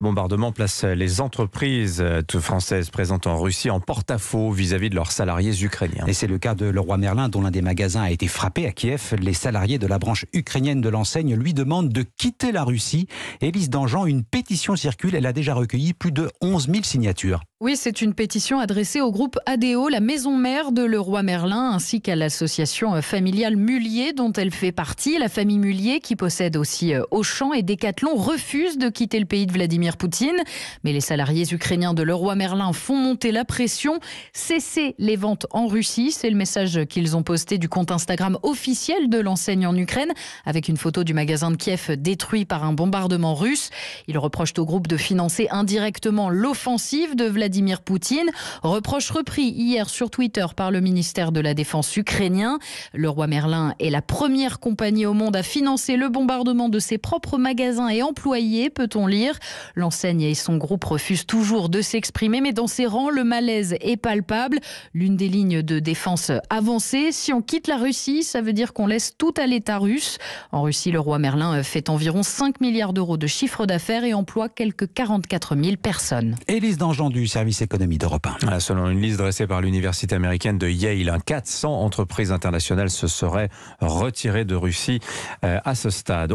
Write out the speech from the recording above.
bombardement place les entreprises euh, françaises présentes en Russie en porte-à-faux vis-à-vis de leurs salariés ukrainiens. Et c'est le cas de Leroy Merlin, dont l'un des magasins a été frappé à Kiev. Les salariés de la branche ukrainienne de l'enseigne lui demandent de quitter la Russie. Élise Dangean, une pétition circule. Elle a déjà recueilli plus de 11 000 signatures. Oui, c'est une pétition adressée au groupe ADO, la maison mère de Leroy Merlin, ainsi qu'à l'association familiale Mullier dont elle fait partie. La famille Mullier, qui possède aussi euh, Auchan et Decathlon, refuse de quitter le pays de Vladimir Poutine. Mais les salariés ukrainiens de Leroy Merlin font monter la pression. Cessez les ventes en Russie, c'est le message qu'ils ont posté du compte Instagram officiel de l'enseigne en Ukraine, avec une photo du magasin de Kiev détruit par un bombardement russe. Ils reprochent au groupe de financer indirectement l'offensive de Vladimir Poutine, reproche repris hier sur Twitter par le ministère de la Défense ukrainien. Le roi Merlin est la première compagnie au monde à financer le bombardement de ses propres magasins et employés, peut-on lire. L'enseigne et son groupe refusent toujours de s'exprimer, mais dans ses rangs, le malaise est palpable. L'une des lignes de défense avancées si on quitte la Russie, ça veut dire qu'on laisse tout à l'État russe. En Russie, le roi Merlin fait environ 5 milliards d'euros de chiffre d'affaires et emploie quelques 44 000 personnes. Élise Dangean du service économie d'Europe 1. selon une liste dressée par l'université américaine de Yale, 400 entreprises internationales se seraient retirées de Russie euh, à ce stade.